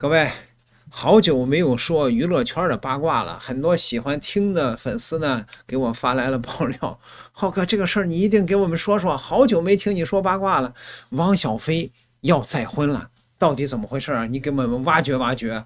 各位，好久没有说娱乐圈的八卦了。很多喜欢听的粉丝呢，给我发来了爆料。浩哥，这个事儿你一定给我们说说。好久没听你说八卦了。汪小菲要再婚了，到底怎么回事儿？你给我们挖掘挖掘。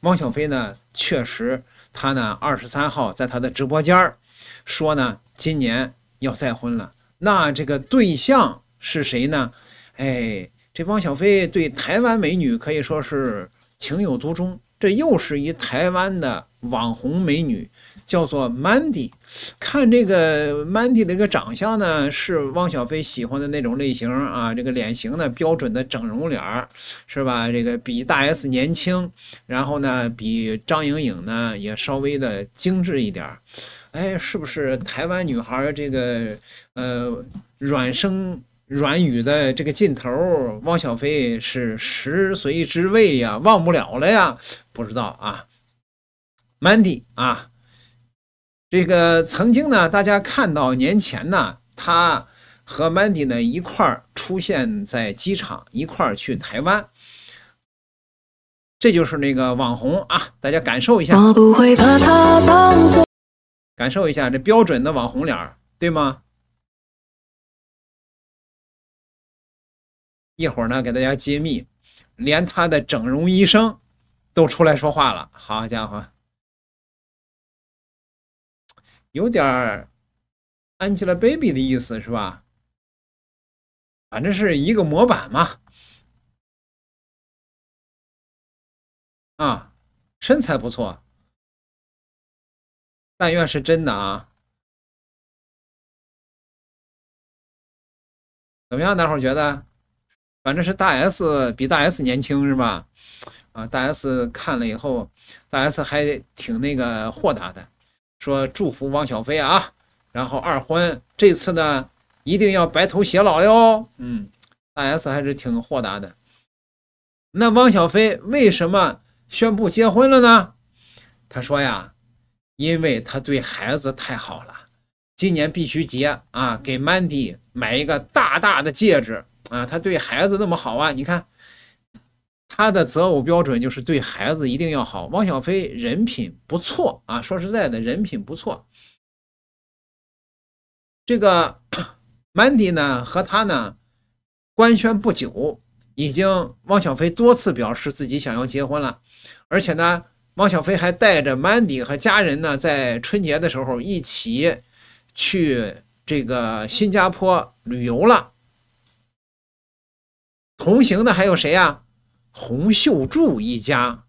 汪小菲呢，确实，他呢二十三号在他的直播间儿说呢，今年要再婚了。那这个对象是谁呢？哎。这汪小菲对台湾美女可以说是情有独钟。这又是一台湾的网红美女，叫做 Mandy。看这个 Mandy 的这个长相呢，是汪小菲喜欢的那种类型啊。这个脸型呢，标准的整容脸儿，是吧？这个比大 S 年轻，然后呢，比张颖颖呢也稍微的精致一点儿。哎，是不是台湾女孩这个呃软生？软语的这个劲头，汪小菲是食髓知味呀，忘不了了呀，不知道啊，Mandy 啊，这个曾经呢，大家看到年前呢，他和 Mandy 呢一块儿出现在机场，一块儿去台湾，这就是那个网红啊，大家感受一下，我不会把感受一下这标准的网红脸，对吗？一会儿呢，给大家揭秘，连他的整容医生都出来说话了。好家伙，有点 Angelababy 的意思是吧？反正是一个模板嘛。啊，身材不错，但愿是真的啊。怎么样，大伙觉得？反正是大 S 比大 S 年轻是吧？啊，大 S 看了以后，大 S 还挺那个豁达的，说祝福汪小菲啊，然后二婚这次呢一定要白头偕老哟。嗯，大 S 还是挺豁达的。那汪小菲为什么宣布结婚了呢？他说呀，因为他对孩子太好了，今年必须结啊，给 Mandy 买一个大大的戒指。啊，他对孩子那么好啊！你看，他的择偶标准就是对孩子一定要好。汪小菲人品不错啊，说实在的，人品不错。这个 Mandy 呢，和他呢官宣不久，已经汪小菲多次表示自己想要结婚了，而且呢，汪小菲还带着 Mandy 和家人呢，在春节的时候一起去这个新加坡旅游了。同行的还有谁呀？洪秀柱一家。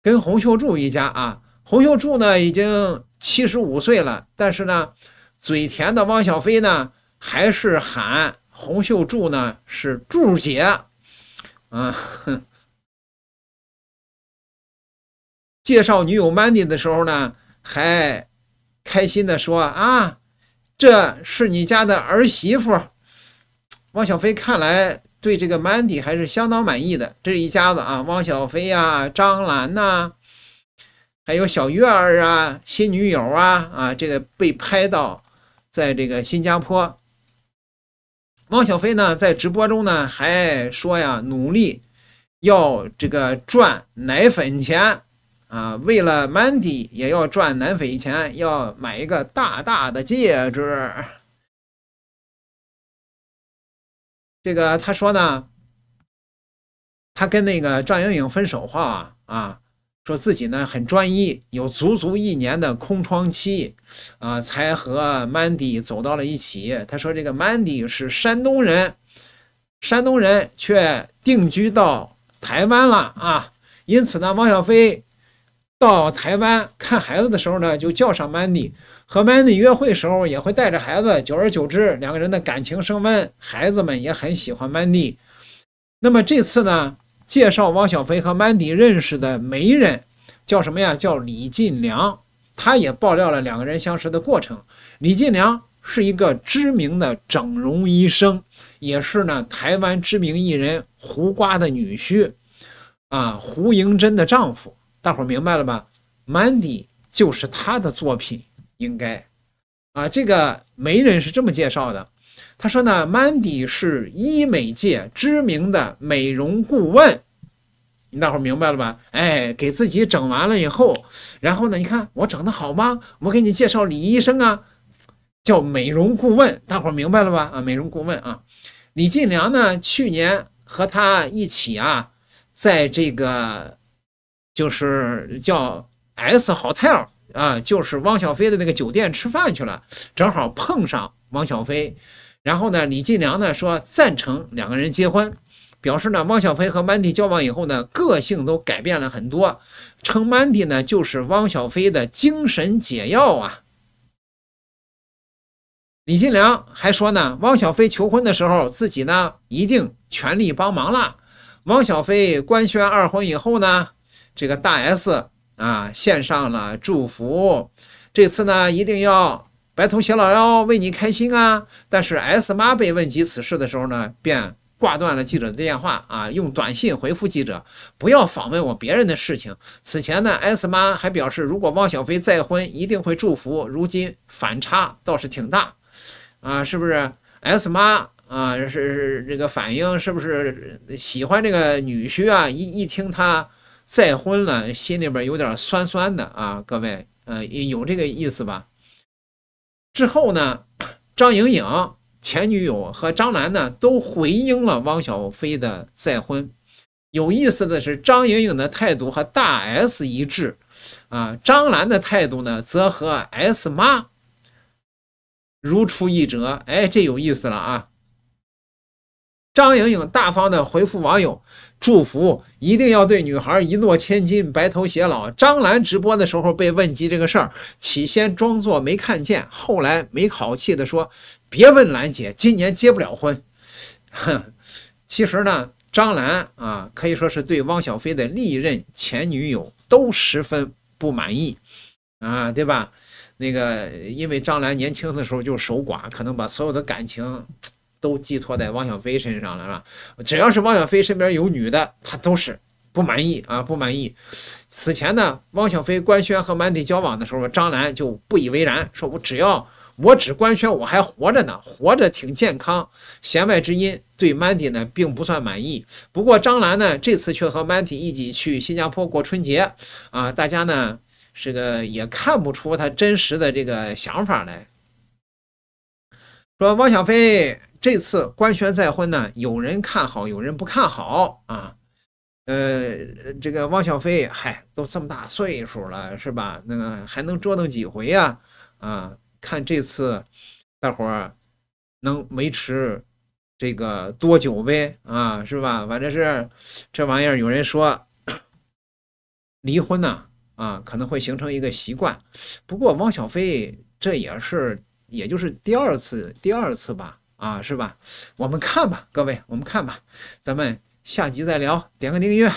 跟洪秀柱一家啊，洪秀柱呢已经七十五岁了，但是呢，嘴甜的汪小菲呢还是喊洪秀柱呢是柱姐。啊，介绍女友 Mandy 的时候呢，还开心的说啊。这是你家的儿媳妇，汪小菲看来对这个 Mandy 还是相当满意的。这是一家子啊，汪小菲呀、张兰呐，还有小月儿啊、新女友啊啊，这个被拍到，在这个新加坡。汪小菲呢，在直播中呢还说呀，努力要这个赚奶粉钱。啊，为了 Mandy 也要赚南非钱，要买一个大大的戒指。这个他说呢，他跟那个赵颖颖分手后啊，说自己呢很专一，有足足一年的空窗期啊，才和 Mandy 走到了一起。他说这个 Mandy 是山东人，山东人却定居到台湾了啊，因此呢，汪小菲。到台湾看孩子的时候呢，就叫上 Mandy，和 Mandy 约会时候也会带着孩子，久而久之，两个人的感情升温，孩子们也很喜欢 Mandy。那么这次呢，介绍汪小菲和 Mandy 认识的媒人叫什么呀？叫李进良，他也爆料了两个人相识的过程。李进良是一个知名的整容医生，也是呢台湾知名艺人胡瓜的女婿，啊，胡盈珍的丈夫。大伙明白了吧 m a n d y 就是他的作品，应该，啊，这个媒人是这么介绍的，他说呢，Mandy 是医美界知名的美容顾问，你大伙明白了吧？哎，给自己整完了以后，然后呢，你看我整的好吗？我给你介绍李医生啊，叫美容顾问，大伙明白了吧？啊，美容顾问啊，李晋良呢，去年和他一起啊，在这个。就是叫 S Hotel 啊，就是汪小菲的那个酒店吃饭去了，正好碰上汪小菲。然后呢，李进良呢说赞成两个人结婚，表示呢汪小菲和 Mandy 交往以后呢，个性都改变了很多，称 Mandy 呢就是汪小菲的精神解药啊。李金良还说呢，汪小菲求婚的时候自己呢一定全力帮忙了。汪小菲官宣二婚以后呢。这个大 S 啊，献上了祝福。这次呢，一定要白头偕老，哟，为你开心啊！但是 S 妈被问及此事的时候呢，便挂断了记者的电话啊，用短信回复记者：“不要访问我别人的事情。”此前呢，S 妈还表示，如果汪小菲再婚，一定会祝福。如今反差倒是挺大啊，是不是？S 妈啊，是是这个反应，是不是喜欢这个女婿啊？一一听他。再婚了，心里边有点酸酸的啊，各位，呃，有这个意思吧？之后呢，张莹颖前女友和张兰呢都回应了汪小菲的再婚。有意思的是，张莹颖的态度和大 S 一致，啊，张兰的态度呢则和 S 妈如出一辙，哎，这有意思了啊！张莹莹大方的回复网友，祝福一定要对女孩一诺千金，白头偕老。张兰直播的时候被问及这个事儿，起先装作没看见，后来没好气的说：“别问兰姐，今年结不了婚。”哼，其实呢，张兰啊，可以说是对汪小菲的历任前女友都十分不满意啊，对吧？那个，因为张兰年轻的时候就守寡，可能把所有的感情。都寄托在汪小菲身上了，是吧？只要是汪小菲身边有女的，他都是不满意啊，不满意。此前呢，汪小菲官宣和 Mandy 交往的时候，张兰就不以为然，说我只要我只官宣我还活着呢，活着挺健康，弦外之音对 Mandy 呢并不算满意。不过张兰呢这次却和 Mandy 一起去新加坡过春节啊，大家呢这个也看不出他真实的这个想法来说，汪小菲。这次官宣再婚呢？有人看好，有人不看好啊。呃，这个汪小菲，嗨，都这么大岁数了，是吧？那个还能折腾几回呀？啊，看这次大伙儿能维持这个多久呗？啊，是吧？反正是这玩意儿，有人说离婚呢，啊，可能会形成一个习惯。不过汪小菲这也是，也就是第二次，第二次吧。啊，是吧？我们看吧，各位，我们看吧，咱们下集再聊，点个订阅。